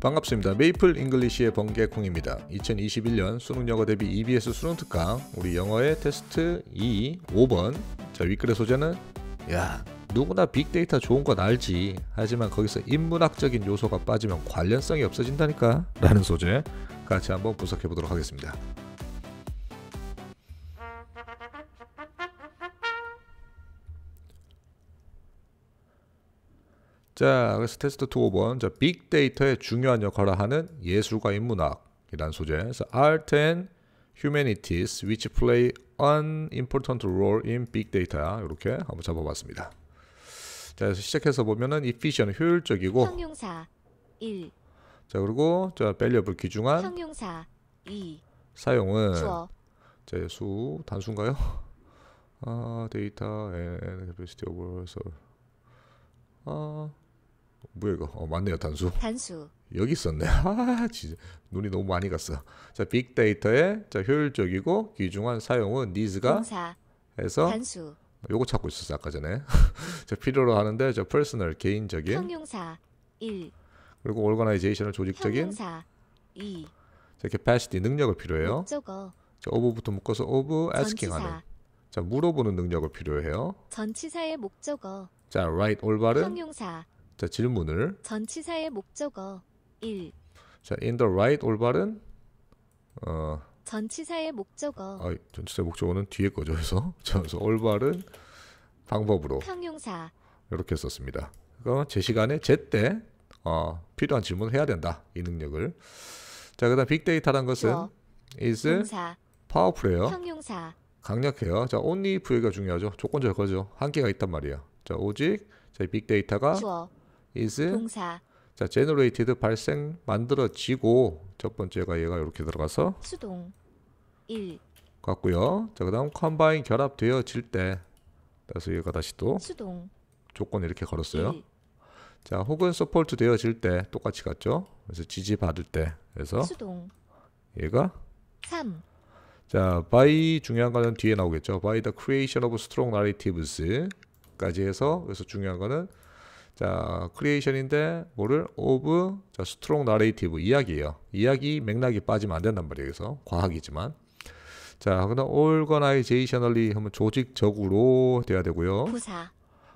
반갑습니다. 메이플 잉글리시의 번개콩입니다. 2021년 수능영어 대비 EBS 수능 특강 우리 영어의 테스트 2 5번 자 윗글의 소재는 야 누구나 빅데이터 좋은 건 알지 하지만 거기서 인문학적인 요소가 빠지면 관련성이 없어진다니까 라는 소재 같이 한번 분석해 보도록 하겠습니다. 자, 그래서 테스트 2 5번. 자, 빅데이터의 중요한 역할을 하는 예술과 인문학이란 소재. 그래서 Art and Humanities which play an important role in big data. 이렇게 한번 잡아봤습니다. 자, 그래서 시작해서 보면은 efficient 효율적이고 형용사 1. 자, 그리고 자, valuable 귀중한 형용사 2. 사용은 주어. 자, 수 단순가요? 아, 데이터 and capacity of all. 아, 뭐야 이거 어, 맞네요 단수 단수 여기 있었네 아 진짜 눈이 너무 많이 갔어 자 빅데이터의 자 효율적이고 귀중한 사용은 니즈가 해서 단수 요거 찾고 있었어 아까 전에 자 필요로 하는데 저 퍼스널 개인적인 형용사 1 그리고 오가나이제이션을 조직적인 형용사 2 자, c a p a 능력을 필요해요 목적어 자, of부터 묶어서 of a s k 하는 자 물어보는 능력을 필요해요 전치사의 목적어 자 right 올바른 형용사 자, 질문을. 전치사의 목적어 1. 자, in the right 올바른 어 전치사의 목적어. 아, 전치사 목적어는 뒤에 거죠. 그래서 자, 그래서 올바른 방법으로 형용사 이렇게 썼습니다. 그러제 시간에 제때 어, 필요한 질문을 해야 된다. 이 능력을. 자, 그다음 빅데이터란 것은 뭐? is 동사. 파워풀해요. 형용사. 강력해요. 자, only 부여가 중요하죠. 조건절 거죠. 한계가 있단 말이에 자, 오직 자, 빅데이터가 주어. is 동사. 자, generated 발생 만들어지고 첫 번째가 얘가 이렇게 들어가서 수동 1 같고요. 자, 그다음 컴바인 결합되어질 때 그래서 얘가 다시 또 수동 조건 이렇게 걸었어요. 1. 자, 혹은 서포트 되어질 때 똑같이 갔죠. 그래서 지지 받을 때. 그래서 수동 얘가 3 자, by 중요한 거는 뒤에 나오겠죠. by the creation of strong narratives 까지 해서 그래서 중요한 거는 자, 크리에이션인데 뭐를 오브 자, 스트롱 나레이티브 이야기예요. 이야기 맥락이 빠지면 안 된단 말이에요. 그래서 과학이지만 자, 그다음 organizationally 하면 조직적으로 돼야 되고요. 부사.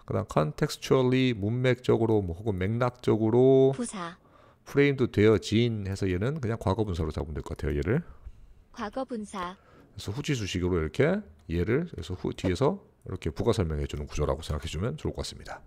그다음 contextually 문맥적으로 뭐 혹은 맥락적으로 부사. 프레임도 되어진 해서 얘는 그냥 과거분사로 잡으면 될 것 같아요. 얘를 과거분사. 그래서 후지수식으로 이렇게 얘를 그래서 후 뒤에서 이렇게 부가 설명해 주는 구조라고 생각해 주면 좋을 것 같습니다.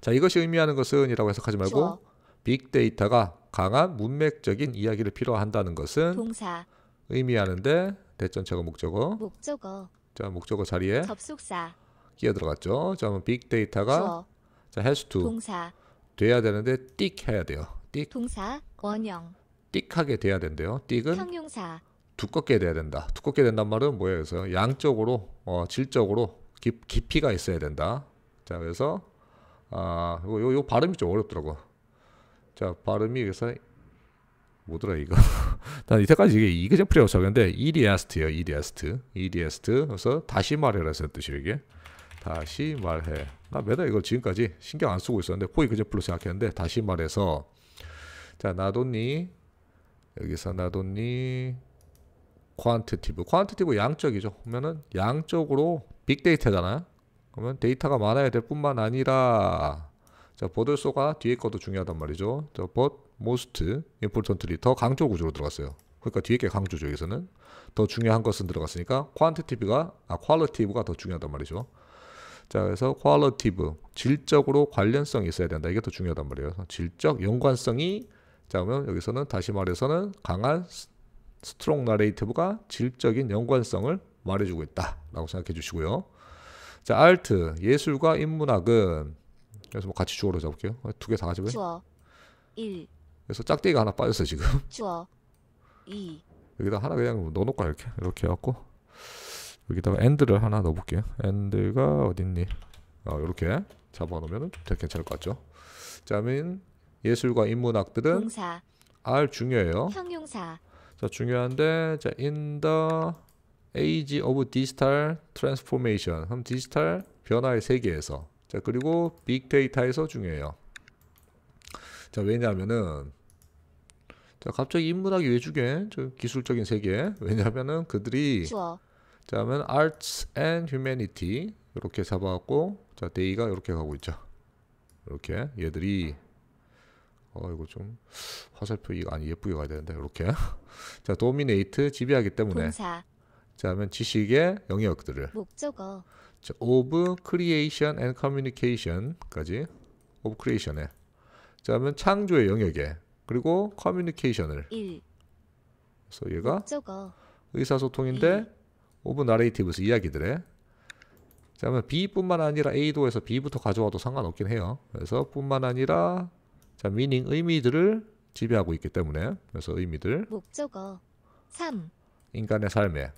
자, 이것이 의미하는 것은이라고 해석하지 말고 주어. 그렇죠. 빅데이터가 강한 문맥적인 이야기를 필요한다는 것은 동사 의미하는데 대전체가 목적어 목적어 자, 목적어 자리에 접속사 끼어 들어갔죠. 자, 그럼 빅데이터가 주어. 그렇죠. 자, has to 동사 돼야 되는데 띡 해야 돼요. 띡 동사 원형 띡하게 돼야 된대요. 띡은 형용사 두껍게 돼야 된다. 두껍게 된단 말은 뭐예요? 그래서 양적으로 어, 질적으로 깊, 깊이가 있어야 된다. 자, 그래서 아, 이거 발음이 좀 어렵더라고. 자, 발음이 여기서 뭐더라 이거. 난 이때까지 이게 이그젠플이라고 적는데 이디아스트예요. 이디아스트. 이디아스트. 그래서 다시 말해라 했는 뜻이 이게. 다시 말해. 나 매달 이걸 지금까지 신경 안 쓰고 있었는데 포 이그젠플로 생각했는데 다시 말해서 자, 나돈니 여기서 나돈니 퀀 u 티브퀀 i 티브 양적이죠. 보면은 양적으로 빅데이터잖아. 그면 데이터가 많아야 될 뿐만 아니라 자, 버들소가 뒤에 것도 중요하단 말이죠. 자, but, most, importantly 더 강조 구조로 들어갔어요. 그러니까 뒤에 게 강조죠. 여기서는 더 중요한 것은 들어갔으니까 quantitive가 아, qualitative가 더 중요하단 말이죠. 자, 그래서 qualitative 질적으로 관련성이 있어야 된다. 이게 더 중요하단 말이에요. 질적 연관성이 자, 그러면 여기서는 다시 말해서는 강한 스트롱 나레이티브가 질적인 연관성을 말해주고 있다라고 생각해 주시고요. 자, 알트 예술과 인문학은 그래서 뭐 같이 주어로 잡을게요. 두 개다 하지 왜? 주어 1 그래서 짝대기가 하나 빠졌어 지금. 주어 2 여기다 하나 그냥 뭐 넣어놓고 을 이렇게 이렇게 해갖고 여기다가 엔드를 하나 넣어볼게요. 엔드가 어딨니? 어, 아, 이렇게 잡아놓으면 되게 괜찮을 것 같죠. 자민 예술과 인문학들은 동사 R 중요해요. 형용사 자 중요한데 자 인더 the 에이지 오브 디지털 트랜스포메이션 그럼 디지털 변화의 세계에서. 자, 그리고 빅데이터에서 중요해요. 자, 왜냐하면은 자, 갑자기 인문학이 왜 중요해? 저 기술적인 세계. 왜냐하면은 그들이 좋아. 자, 하면 Arts and Humanity 이렇게 잡아왔고 자, 데이가 이렇게 가고 있죠. 이렇게 얘들이 어 이거 좀 화살표 이거 아니 예쁘게 가야 되는데 이렇게 자, d o m i n 지배하기 때문에 동사. 자면 지식의 영역들을 목적어 자, of creation and communication까지 of creation에 자면 창조의 영역에 그리고 communication을 1. 그래서 얘가 목적어. 의사소통인데 1. of narratives 이야기들에 자면 B뿐만 아니라 A도 에서 B부터 가져와도 상관없긴 해요. 그래서 뿐만 아니라 자 meaning 의미들을 지배하고 있기 때문에 그래서 의미들 목적어 3 인간의 삶에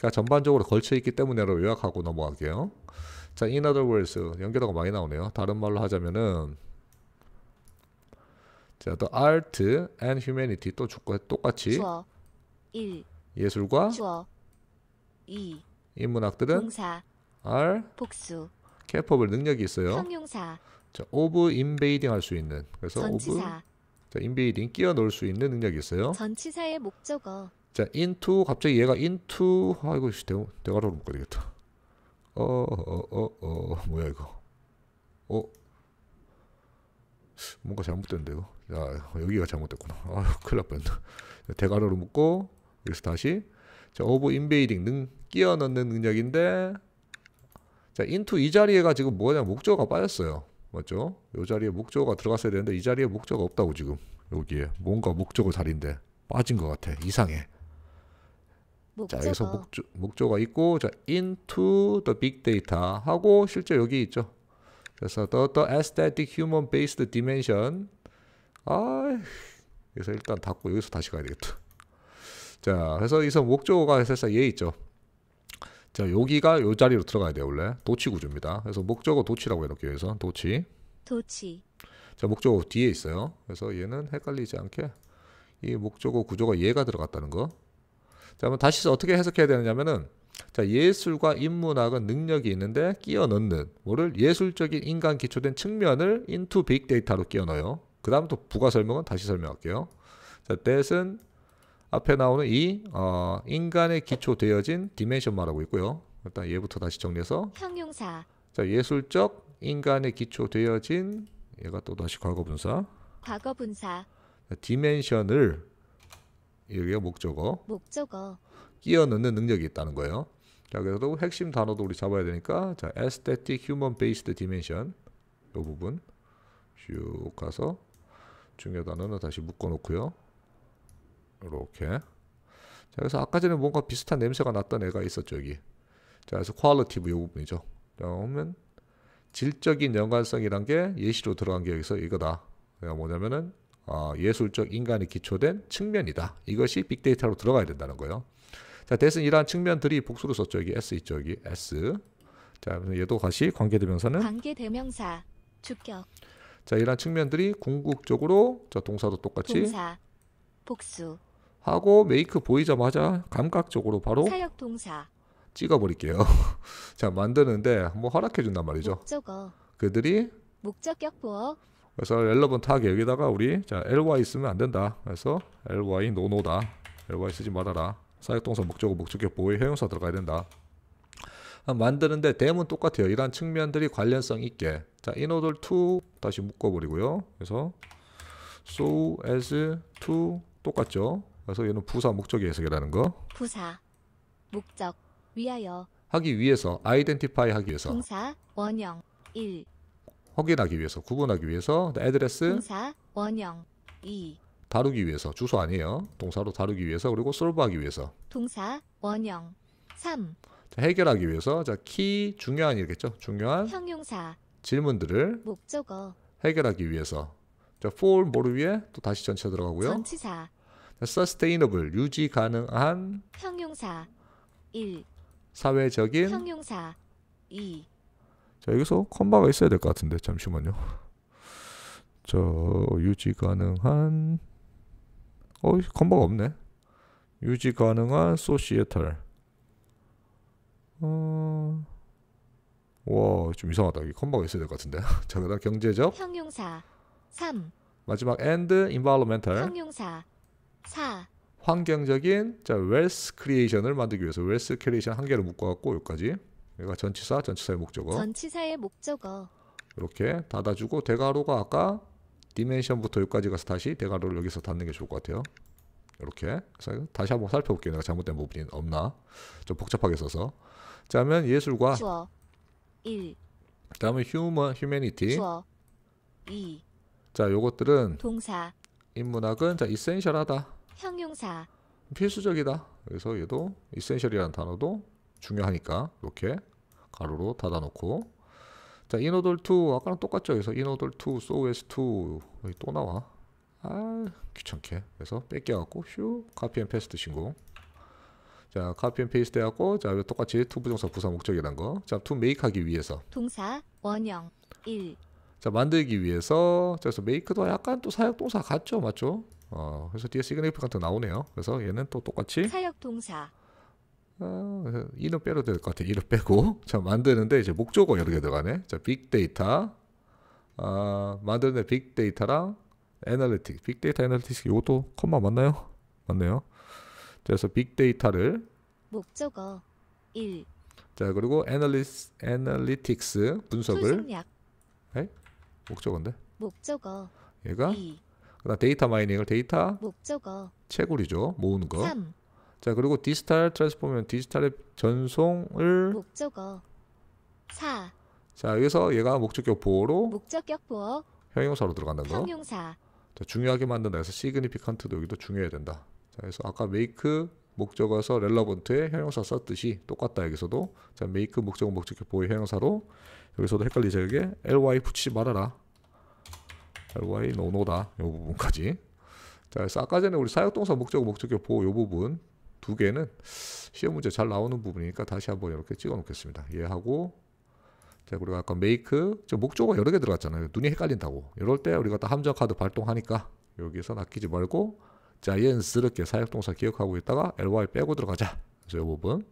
그러니까 전반적으로 걸쳐 있기 때문에로 요약하고 넘어갈게요. 자, in other words 연결어가 많이 나오네요. 다른 말로 하자면은 자, the art and humanity 또 똑같이 주 예술과 주어 2 인문학들은 동사 r 복수 capable 능력이 있어요. 형용사 자, of invading 할수 있는 그래서 전치사. of 자, invading 끼워 넣을 수 있는 능력이 있어요. 전치사의 목적어 자, into 갑자기 얘가 into 아이고 씨 대가, 대가로를 묶어야 되겠다 어어어어 어, 어, 어, 뭐야 이거? 어 뭔가 잘못된데 이거. 야 여기가 잘못됐구나. 아 큰일 날뻔했다. 대가로를 묶고 여기서 다시 자 오버 인베이딩 능 끼워 넣는 능력인데 자 into 이 자리에가 지금 뭐냐 목적어가 빠졌어요. 맞죠? 이 자리에 목적어가 들어갔어야 되는데 이 자리에 목적어가 없다고 지금 여기에 뭔가 목적어 자리인데 빠진 것 같아 이상해. 목조가. 자, 여기서 목조, 목조가 있고 자, into the big data 하고 실제 여기 있죠. 그래서 the, the aesthetic human based dimension 아, 그래서 일단 닫고 여기서 다시 가야 되겠다. 자, 그래서 이기서 목조가 살짝 얘 있죠. 자, 여기가 요 자리로 들어가야 돼요, 원래. 도치 구조입니다. 그래서 목적어 도치라고 해놓기위해서 도치. 도치. 자, 목적어 뒤에 있어요. 그래서 얘는 헷갈리지 않게 이 목적어 구조가 얘가 들어갔다는 거. 자, 그럼 다시 어떻게 해석해야 되느냐면은 자, 예술과 인문학은 능력이 있는데 끼워 넣는 뭐를 예술적인 인간 기초된 측면을 인투 빅데이터로 끼워 넣어요. 그다음 또 부가 설명은 다시 설명할게요. 자, that은 앞에 나오는 이 어, 인간의 기초 되어진 디멘션 말하고 있고요. 일단 얘부터 다시 정리해서 형용사. 자, 예술적 인간의 기초 되어진 얘가 또 다시 과거 분사. 과거 분사. 디멘션을 여기가 목적어. 목적어. 끼워 넣는 능력이 있다는 거예요. 자, 그래서 핵심 단어도 우리 잡아야 되니까 자, aesthetic human based dimension 요 부분 쭉 가서 중요 단어는 다시 묶어 놓고요. 이렇게. 자, 그래서 아까 전에 뭔가 비슷한 냄새가 났던 애가 있었죠, 여기. 자, 그래서 q u a l 요 부분이죠. 자, 그러면 질적인 연관성이란 게 예시로 들어간 게 여기서 이거다. 그러니까 뭐냐면은 어, 예술적 인간이 기초된 측면이다. 이것이 빅데이터로 들어가야 된다는 거예요. 자, 대신 이러한 측면들이 복수로 썼죠. 여기 S 있죠. 여기 S. 자, 얘도 다시 관계대명사는 관계대명사 주격. 자, 이러한 측면들이 궁극적으로 자, 동사도 똑같이 동사 복수 하고 메이크 보이자마자 감각적으로 바로 사역 동사 찍어버릴게요. 자 만드는데 뭐 허락해 준단 말이죠. 목적어. 그들이 목적격 보어 그래서 렐러번트하게 여기다가 우리 자 ly 쓰면 안 된다. 그래서 ly 노노다. ly 쓰지 말아라. 사역동사 목적어 목적격 보호 형용사 들어가야 된다. 아, 만드는데 대문 똑같아요. 이러한 측면들이 관련성 있게. 자, in order to 다시 묶어버리고요. 그래서 so as to 똑같죠. 그래서 얘는 부사 목적의 해석이라는 거. 부사 목적 위하여 하기 위해서 아이덴티파이 하기 위해서. 동사 원형 1 확인하기 위해서, 구분하기 위해서 애드레스 동사 원형 2 다루기 위해서 주소 아니에요. 동사로 다루기 위해서 그리고 솔브하기 위해서 동사 원형 3 자, 해결하기 위해서 자, 키 중요한 이겠죠? 중요한 형용사 질문들을 목적어 해결하기 위해서 자, for 뭐를 위해 또 다시 전체 들어가고요. 전치사 sustainable 유지 가능한 형용사 1 사회적인 형용사 2 자, 여기서 콤마가 있어야 될 것 같은데 잠시만요. 저 유지 가능한 어, 콤마가 없네. 유지 가능한 소시에탈. 어... 와, 좀 이상하다. 이 콤마가 있어야 될 것 같은데. 자, 그다음 경제적 형용사 3. 마지막 and environmental 형용사 4. 환경적인 자, wealth c 을 만들기 위해서 w 스 크리에이션 한 개를 묶어 갖고 여기까지. 여기가 전치사, 전치사의 목적어. 전치사의 목적어. 이렇게 닫아주고 대괄호가 아까 디멘션부터 여기까지 가서 다시 대괄호를 여기서 닫는 게 좋을 것 같아요. 이렇게 다시 한번 살펴볼게요. 내가 잘못된 부분이 없나? 좀 복잡하게 써서. 자면 예술과 주어 1. 다음에 휴먼 휴메니티. 주어 2. 자, 요것들은 동사. 인문학은 자, 이센셜하다. 형용사. 필수적이다. 그래서 얘도 이센셜이라는 단어도 중요하니까 이렇게 가로로 닫아놓고 자 인오돌 2 아까랑 똑같죠 그래서 인오돌 2 소우에스 2 여기 또 나와 아 귀찮게 그래서 뺏겨갖고 휴 카피 앤 페스트 신공 자 카피 앤 페이스트 해갖고 자 똑같이 투부정사 부사 목적이란 거자투 메이크하기 위해서 동사 원형 1자 만들기 위해서 자, 그래서 메이크도 약간 또 사역동사 같죠 맞죠 어 그래서 뒤에 시그니피컨트 나오네요 그래서 얘는 또 똑같이 사역동사 어, 이름 빼도 될 것 같아. 이름 빼고. 자, 만드는데 이제 목적어 여러 개 들어가네. 자, 빅데이터. 아, 만드는데 빅데이터랑 애널리틱. 빅데이터 애널리틱 이것도 컴마 맞나요? 맞네요. 그래서 빅데이터를 목적어 1. 자, 그리고 애널리스 애널리틱스 분석을 에? 목적어인데. 목적어. 얘가 2. 그다음 데이터 마이닝을 데이터 목적어 채굴이죠. 모으는 거. 3. 자 그리고 디지털 트랜스포면 디지털의 전송을 목적어 4. 자 여기서 얘가 목적격 보호로 목적격 보어 형용사로 들어간다는 거. 형용사. 자 중요하게 만든다 해서 significant도 여기도 중요해야 된다. 자 그래서 아까 make 목적어서 relevant에 형용사 썼듯이 똑같다 여기서도 자 make 목적어 목적격 보어 형용사로 여기서도 헷갈리죠 이게 ly 붙이지 말아라. ly 노노다 요 부분까지. 자, 그래서 아까 전에 우리 사역동사 목적어 목적격 보호 요 부분 두 개는 시험 문제 잘 나오는 부분이니까 다시 한번 이렇게 찍어 놓겠습니다. 얘하고 예 자, 그리고 아까 메이크 저 목조가 여러 개 들어갔잖아요. 눈이 헷갈린다고. 이럴 때 우리가 또 함정 카드 발동하니까 여기서 낚이지 말고 자이언스럽게 사역동사 기억하고 있다가 ly 빼고 들어가자. 그래서 이 부분.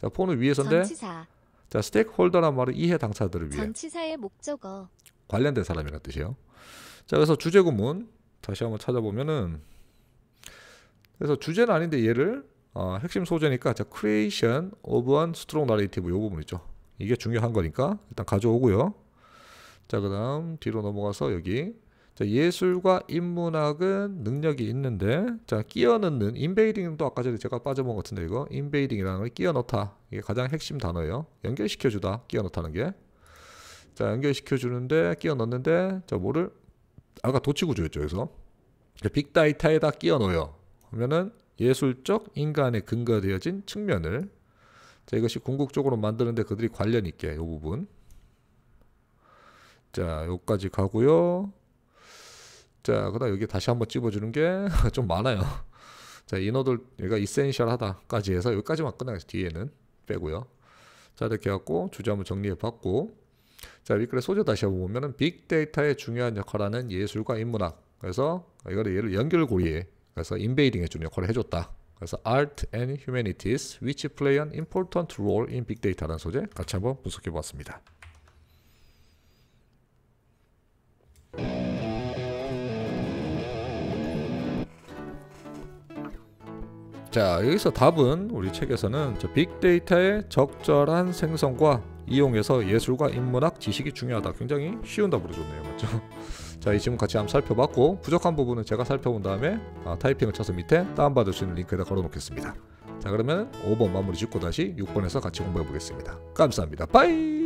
자, 폰은 위에서인데 전치사. 자, 스테이크홀더란 말은 이해 당사들을 위해 전치사의 목적어 관련된 사람이라 뜻이에요. 자, 그래서 주제 구문 다시 한번 찾아보면은 그래서 주제는 아닌데 얘를 어, 핵심 소재니까 자, creation of an strong narrative 요 부분 있죠. 이게 중요한 거니까 일단 가져오고요. 자, 그다음 뒤로 넘어가서 여기 자, 예술과 인문학은 능력이 있는데 자, 끼워 넣는 인베이딩도 아까 전에 제가 빠져본 것 같은데 이거 인베이딩이라는 걸 끼워 넣다. 이게 가장 핵심 단어예요. 연결시켜 주다. 끼워 넣다는 게. 자, 연결시켜 주는데 끼워 넣는데 자, 뭐를 아까 도치 구조였죠. 그래서 빅다이터에다 끼워 넣어요. 그러면은 예술적 인간에 근거되어진 측면을 자, 이것이 궁극적으로 만드는데 그들이 관련 있게 이 부분 자 여기까지 가고요 자 그다음 여기 다시 한번 찝어주는 게 좀 많아요 자 인어들 얘가 이센셜하다까지 해서 여기까지만 끝나겠어 뒤에는 빼고요 자 이렇게 해갖고 주제 한번 정리해 봤고 자 밑글의 소재 다시 한번 보면은 빅데이터의 중요한 역할하는 예술과 인문학 그래서 이거를 예를 연결고리에 그래서 인베이딩 해주는 역할을 해줬다. 그래서 Art and Humanities which play an important role in big data라는 소재 같이 한번 분석해 보았습니다. 자, 여기서 답은 우리 책에서는 빅데이터의 적절한 생성과 이용해서 예술과 인문학 지식이 중요하다. 굉장히 쉬운 답으로 좋네요. 맞죠? 자, 이 질문 같이 한번 살펴봤고 부족한 부분은 제가 살펴본 다음에 아, 타이핑을 쳐서 밑에 다운받을 수 있는 링크에다 걸어놓겠습니다. 자, 그러면 5번 마무리 짓고 다시 6번에서 같이 공부해 보겠습니다. 감사합니다. 빠이!